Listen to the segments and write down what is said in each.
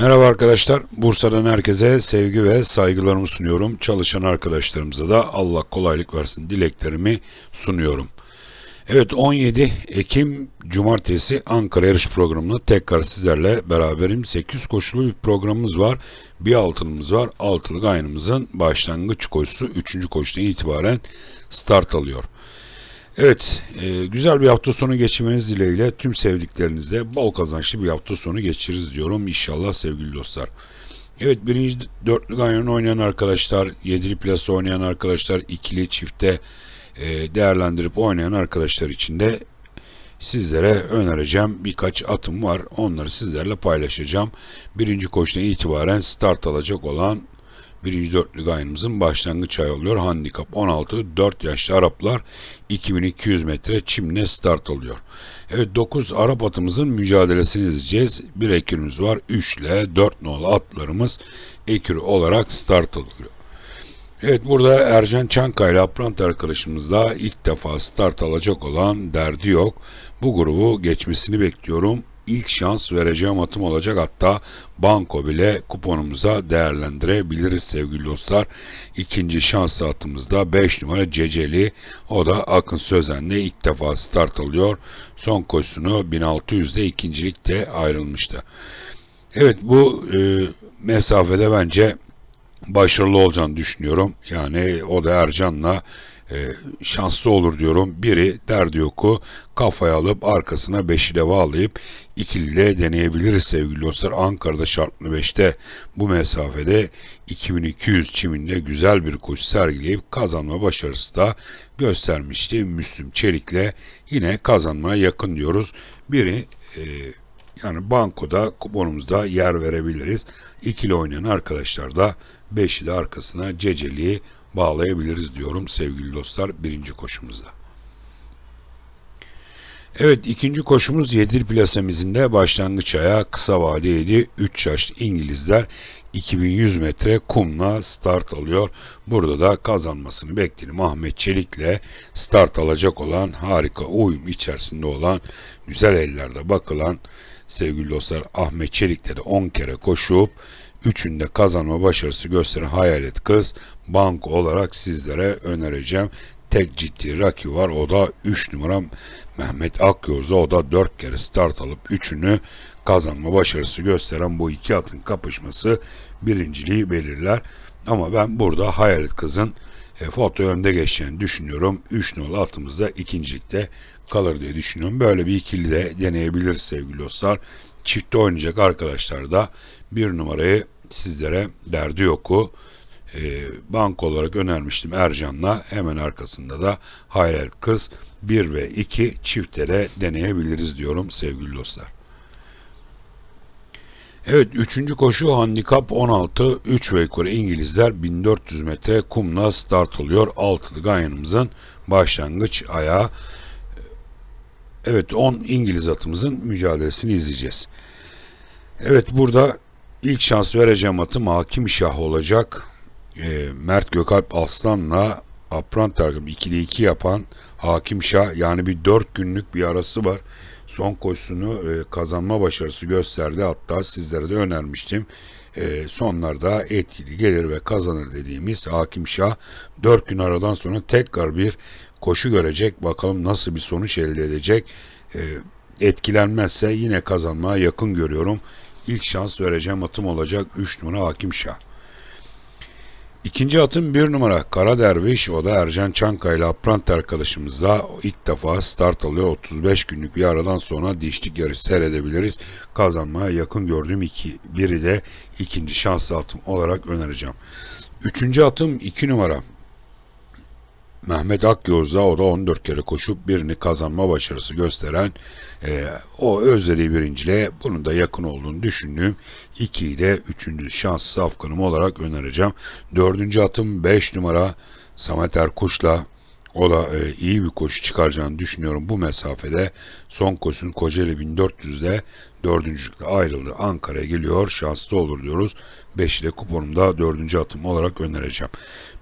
Merhaba arkadaşlar. Bursa'dan herkese sevgi ve saygılarımı sunuyorum. Çalışan arkadaşlarımıza da Allah kolaylık versin dileklerimi sunuyorum. Evet 17 Ekim Cumartesi Ankara yarış programında tekrar sizlerle beraberim. 8 koşulu bir programımız var. Bir altınımız var. Altılık aynımızın başlangıç koşusu 3. koşudan itibaren start alıyor. Evet, e, güzel bir hafta sonu geçirmeniz dileğiyle tüm sevdiklerinizle bol kazançlı bir hafta sonu geçiririz diyorum inşallah sevgili dostlar. Evet birinci dörtlü ganyon oynayan arkadaşlar, yedili plasa oynayan arkadaşlar, ikili çifte e, değerlendirip oynayan arkadaşlar için de sizlere önereceğim birkaç atım var. Onları sizlerle paylaşacağım. Birinci koçtan itibaren start alacak olan Birinci dörtlük aynımızın başlangıç ayı oluyor. Handikap 16, 4 yaşlı Araplar 2200 metre çimle start alıyor. Evet 9 Arap atımızın mücadelesini izleyeceğiz. Bir ekürümüz var. 3 ile 4 nolu atlarımız ekürü olarak start alıyor. Evet burada Ercan Çankaya ile Aprant arkadaşımızla ilk defa start alacak olan derdi yok. Bu grubu geçmesini bekliyorum ilk şans vereceğim atım olacak. Hatta banko bile kuponumuza değerlendirebiliriz sevgili dostlar. İkinci şans atımızda 5 numara Ceceli. O da Akın Sözen'le ilk defa start alıyor. Son koşusunu 1600'de ikincilikte ayrılmıştı. Evet bu e, mesafede bence başarılı olacağını düşünüyorum. Yani o da Ercan'la e, şanslı olur diyorum. Biri derdi yoku kafaya alıp arkasına beşi de bağlayıp ikiliyle deneyebiliriz sevgili dostlar. Ankara'da şartlı beşte bu mesafede 2200 çiminde güzel bir koşu sergileyip kazanma başarısı da göstermişti. Müslüm Çelik'le yine kazanmaya yakın diyoruz. Biri e, yani bankoda kuponumuzda yer verebiliriz. İkili oynayan arkadaşlar da 5'i de arkasına Ceceli'yi bağlayabiliriz diyorum sevgili dostlar birinci koşumuzda. Evet ikinci koşumuz Yedir plasemizinde başlangıç ayağı kısa vadeydi. 3 yaşlı İngilizler 2100 metre kumla start alıyor. Burada da kazanmasını bekleyelim. Ahmet Çelik'le start alacak olan harika uyum içerisinde olan güzel ellerde bakılan sevgili dostlar Ahmet Çelik'te de 10 kere koşup Üçünde kazanma başarısı gösteren hayalet kız banko olarak sizlere önereceğim. Tek ciddi rakibi var o da 3 numaram Mehmet Akyoz'a o da 4 kere start alıp 3'ünü kazanma başarısı gösteren bu iki atın kapışması birinciliği belirler. Ama ben burada Hayalet Kız'ın e, foto önde geçeceğini düşünüyorum. 3 nolu atımızda ikincilikte kalır diye düşünüyorum. Böyle bir ikili de deneyebilir sevgili dostlar. Çifte oynayacak arkadaşlar da bir numarayı sizlere derdi yoku e, ee, bank olarak önermiştim Ercan'la hemen arkasında da Hayal Kız 1 ve 2 çiftlere deneyebiliriz diyorum sevgili dostlar. Evet 3. koşu handikap 16 3 ve yukarı İngilizler 1400 metre kumla start oluyor. Altılı Ganyan'ımızın başlangıç ayağı. Evet 10 İngiliz atımızın mücadelesini izleyeceğiz. Evet burada İlk şans vereceğim atım hakim şah olacak. E, Mert Gökalp Aslan'la Apran Targım 2'de 2 yapan Hakim Şah yani bir 4 günlük bir arası var. Son koşusunu e, kazanma başarısı gösterdi. Hatta sizlere de önermiştim. E, sonlarda etkili gelir ve kazanır dediğimiz Hakim Şah 4 gün aradan sonra tekrar bir koşu görecek. Bakalım nasıl bir sonuç elde edecek. E, etkilenmezse yine kazanmaya yakın görüyorum. İlk şans vereceğim atım olacak 3 numara Hakim Şah. İkinci atım 1 numara Kara Derviş. O da Ercan Çanka ile Aprant arkadaşımızla ilk defa start alıyor. 35 günlük bir aradan sonra dişlik yarış seyredebiliriz. Kazanmaya yakın gördüğüm iki, biri de ikinci şanslı atım olarak önereceğim. Üçüncü atım 2 numara Mehmet Akgöz'de o da 14 kere koşup birini kazanma başarısı gösteren e, o özlediği birinciyle bunun da yakın olduğunu düşündüğüm 2 ile 3. şanslı Afganım olarak önereceğim. 4. atım 5 numara Samet Erkuş'la Ola e, iyi bir koşu çıkaracağını düşünüyorum bu mesafede. Son koşun Kocaeli 1400'de dördüncülükle ayrıldı. Ankara'ya geliyor şanslı olur diyoruz. 5'i de kuponumda dördüncü atım olarak önereceğim.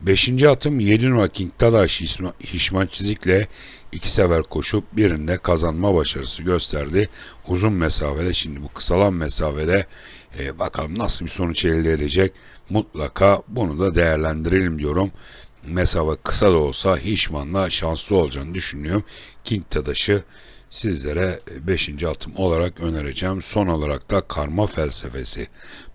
Beşinci atım 7 numara King Tadaş Hişman Çizik'le iki sefer koşup birinde kazanma başarısı gösterdi. Uzun mesafede şimdi bu kısalan mesafede e, bakalım nasıl bir sonuç elde edecek. Mutlaka bunu da değerlendirelim diyorum mesafe kısa da olsa Hişman'la şanslı olacağını düşünüyorum. King Tadaş'ı sizlere 5. E, atım olarak önereceğim. Son olarak da karma felsefesi.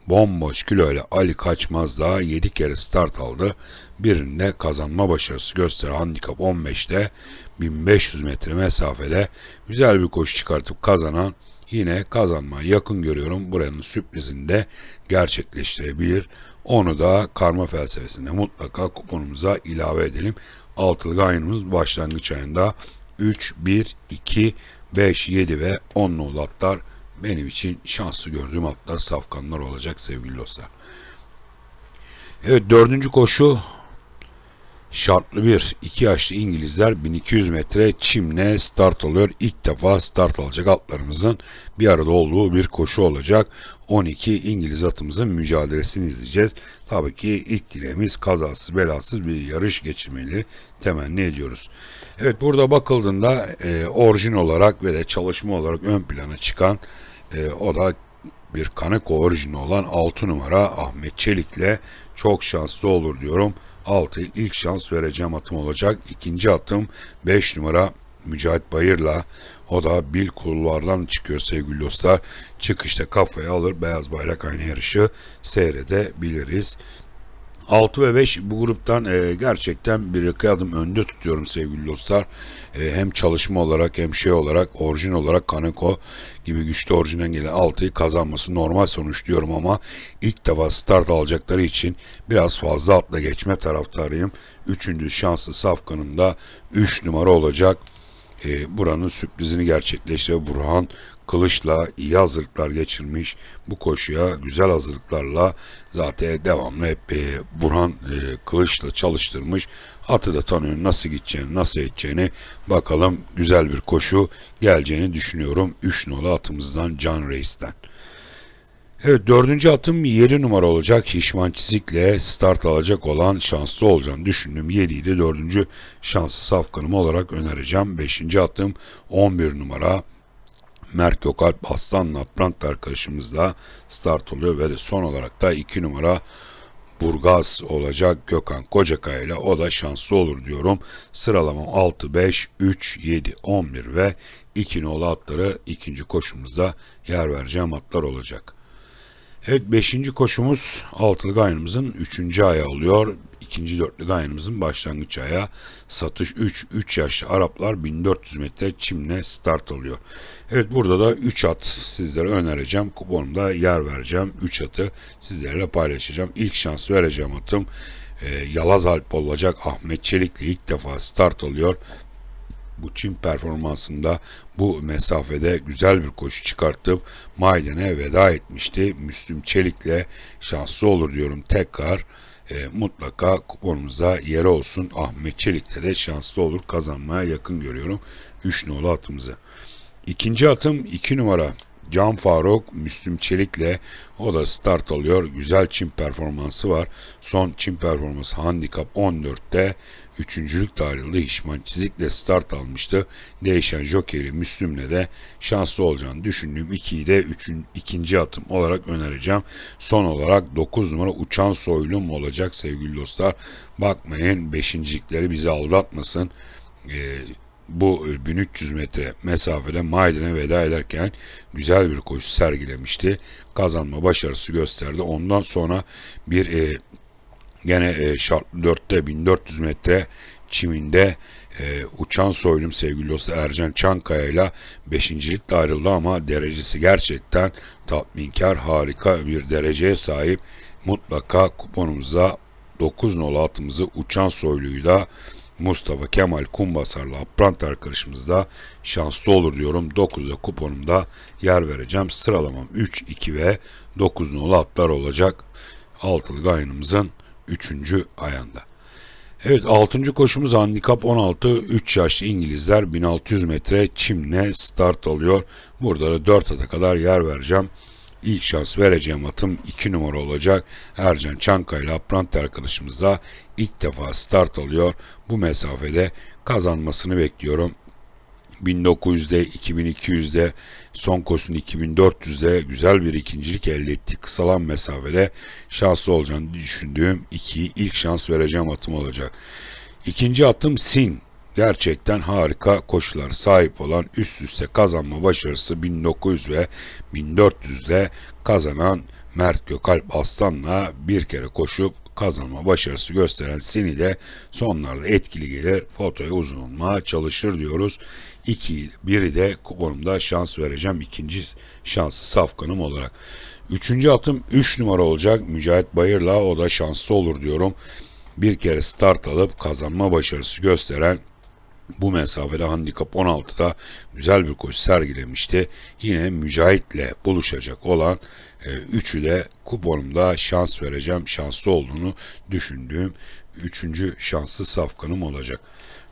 Bomboş ile Ali Kaçmaz daha 7 kere start aldı. Birinde kazanma başarısı gösteren handikap 15'te 1500 metre mesafede güzel bir koşu çıkartıp kazanan yine kazanma yakın görüyorum. Buranın sürprizini de gerçekleştirebilir. Onu da karma felsefesinde mutlaka kuponumuza ilave edelim. Altılı gayrımız başlangıç ayında 3, 1, 2, 5, 7 ve 10 nolu atlar benim için şanslı gördüğüm atlar safkanlar olacak sevgili dostlar. Evet dördüncü koşu Şartlı bir iki yaşlı İngilizler 1200 metre çimle start alıyor. İlk defa start alacak atlarımızın bir arada olduğu bir koşu olacak. 12 İngiliz atımızın mücadelesini izleyeceğiz. Tabii ki ilk dileğimiz kazasız belasız bir yarış geçirmeli temenni ediyoruz. Evet burada bakıldığında e, orijin olarak ve de çalışma olarak ön plana çıkan e, o da bir Kaneko orijini olan 6 numara Ahmet Çelik'le çok şanslı olur diyorum. 6 ilk şans vereceğim atım olacak. İkinci atım 5 numara Mücahit Bayır'la o da bil kulvardan çıkıyor sevgili dostlar. Çıkışta kafaya alır beyaz bayrak aynı yarışı seyredebiliriz. 6 ve 5 bu gruptan e, gerçekten bir iki adım önde tutuyorum sevgili dostlar. E, hem çalışma olarak hem şey olarak orijin olarak Kaneko gibi güçlü orijinden gelen 6'yı kazanması normal sonuç diyorum ama ilk defa start alacakları için biraz fazla atla geçme taraftarıyım. Üçüncü şanslı safkanım da 3 numara olacak. E, buranın sürprizini gerçekleştire Burhan kılıçla iyi hazırlıklar geçirmiş. Bu koşuya güzel hazırlıklarla zaten devamlı hep e, Burhan e, kılıçla çalıştırmış. Atı da tanıyor nasıl gideceğini nasıl edeceğini bakalım güzel bir koşu geleceğini düşünüyorum. 3 nolu atımızdan Can Reis'ten. Evet dördüncü atım 7 numara olacak. Hişman Çizik'le start alacak olan şanslı olacağını düşündüm. 7'yi de dördüncü şanslı safkanım olarak önereceğim. Beşinci atım 11 numara Mert Gökalp, Aslan Naprant arkadaşımızla start oluyor ve de son olarak da 2 numara Burgaz olacak Gökhan Kocakaya ile o da şanslı olur diyorum. Sıralamam 6, 5, 3, 7, 11 ve 2 nolu atları ikinci koşumuzda yer vereceğim atlar olacak. Evet 5. koşumuz altılı gayrımızın 3. ayağı oluyor ikinci dörtlük aynımızın başlangıç ayağı satış 3. 3 yaşlı Araplar 1400 metre çimle start alıyor. Evet burada da 3 at sizlere önereceğim. Kuponumda yer vereceğim. 3 atı sizlerle paylaşacağım. İlk şans vereceğim atım. E, Yalaz Alp olacak Ahmet Çelikli ilk defa start alıyor bu çim performansında bu mesafede güzel bir koşu çıkartıp Mayden'e veda etmişti. Müslüm Çelik'le şanslı olur diyorum tekrar e, mutlaka kuponumuza yer olsun. Ahmet Çelik'le de şanslı olur kazanmaya yakın görüyorum 3 nolu atımızı. İkinci atım 2 iki numara Can Faruk, Müslüm Çelik'le o da start alıyor. Güzel çim performansı var. Son çim performansı handikap 14'te üçüncülük tarihli İşman Çizik'le start almıştı. Değişen Joker'i Müslüm'le de şanslı olacağını düşündüğüm ikiyi de üçün, ikinci atım olarak önereceğim. Son olarak 9 numara Uçan Soylum olacak sevgili dostlar. Bakmayın beşincilikleri bizi aldatmasın. Ee, bu 1300 e, metre mesafede Maiden'e veda ederken güzel bir koşu sergilemişti. Kazanma başarısı gösterdi. Ondan sonra bir e, gene e, şartlı 4'te 1400 metre çiminde e, uçan soylum sevgili dostu Ercan Çankaya ile beşincilikle ayrıldı ama derecesi gerçekten tatminkar harika bir dereceye sahip. Mutlaka kuponumuza 9 nol uçan soyluyla da Mustafa Kemal Kumbasar'la Aprant karışımızda şanslı olur diyorum. 9'da kuponumda yer vereceğim. Sıralamam 3, 2 ve 9 nolu atlar olacak. Altılı gayanımızın 3. ayağında. Evet 6. koşumuz handikap 16. 3 yaşlı İngilizler 1600 metre çimle start alıyor. Burada da 4 ata kadar yer vereceğim. İlk şans vereceğim atım 2 numara olacak. Ercan Çankaya ile arkadaşımız da ilk defa start alıyor. Bu mesafede kazanmasını bekliyorum. 1900'de, 2200'de, son Sonkos'un 2400'de güzel bir ikincilik elde etti. Kısalan mesafede şanslı olacağını düşündüğüm iki ilk şans vereceğim atım olacak. İkinci atım Sin. Gerçekten harika koşular sahip olan üst üste kazanma başarısı 1900 ve 1400'de kazanan Mert Gökalp Aslan'la bir kere koşup kazanma başarısı gösteren Sini de sonlarda etkili gelir fotoya uzun çalışır diyoruz. İki, biri de kuponumda şans vereceğim ikinci şansı safkanım olarak. Üçüncü atım 3 üç numara olacak Mücahit Bayır'la o da şanslı olur diyorum. Bir kere start alıp kazanma başarısı gösteren bu mesafede handikap 16'da güzel bir koşu sergilemişti. Yine Mücahit'le buluşacak olan e, üçü de kuponumda şans vereceğim. Şanslı olduğunu düşündüğüm üçüncü şanslı safkanım olacak.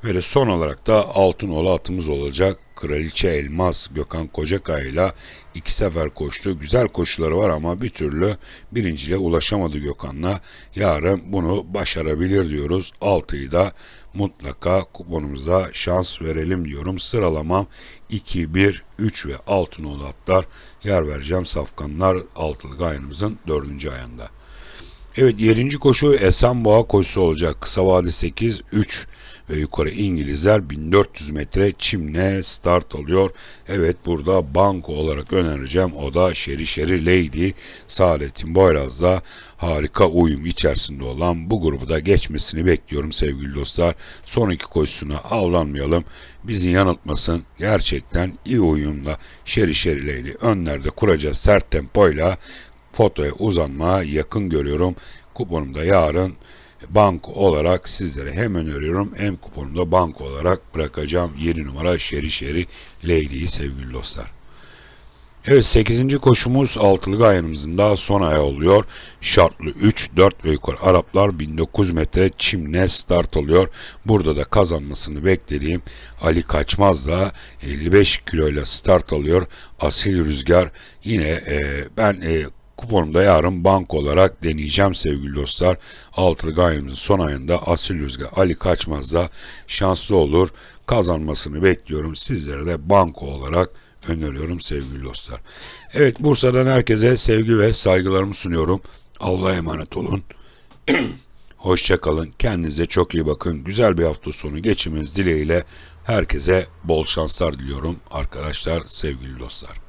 Ve son olarak da altın ola atımız olacak. Kraliçe Elmas Gökhan Kocakay ile iki sefer koştu. Güzel koşuları var ama bir türlü birinciyle ulaşamadı Gökhan'la. Yarın bunu başarabilir diyoruz. Altıyı da mutlaka kuponumuza şans verelim diyorum. Sıralamam 2, 1, 3 ve 6 nolu atlar yer vereceğim. Safkanlar altılı gayanımızın 4. ayında. Evet 7. koşu Esenboğa koşusu olacak. Kısa vade 8, 3 ve yukarı İngilizler 1400 metre çimle start alıyor. Evet burada banko olarak önereceğim o da Şeri Şeri Lady Saadettin Boyraz'la harika uyum içerisinde olan bu grubu da geçmesini bekliyorum sevgili dostlar. Sonraki koşusuna avlanmayalım. Bizi yanıltmasın. Gerçekten iyi uyumla Şeri Şeri Lady önlerde kuracağız sert tempoyla fotoya uzanmaya yakın görüyorum. Kuponumda yarın bank olarak sizlere hem öneriyorum hem kuponumda bank olarak bırakacağım 7 numara Şeri Şeri Leyli'yi sevgili dostlar. Evet 8. koşumuz altılı gayanımızın daha son ayı oluyor. Şartlı 3, 4 ve yukarı Araplar 1900 metre çimle start oluyor Burada da kazanmasını beklediğim Ali Kaçmaz da 55 kilo ile start alıyor. Asil Rüzgar yine e, ben e, Kuponumu da yarın bank olarak deneyeceğim sevgili dostlar. Altılı gayemizin son ayında Asil Rüzgar Ali Kaçmaz da şanslı olur. Kazanmasını bekliyorum. Sizlere de banko olarak öneriyorum sevgili dostlar. Evet Bursa'dan herkese sevgi ve saygılarımı sunuyorum. Allah'a emanet olun. Hoşçakalın. Kendinize çok iyi bakın. Güzel bir hafta sonu geçiminiz dileğiyle. Herkese bol şanslar diliyorum arkadaşlar, sevgili dostlar.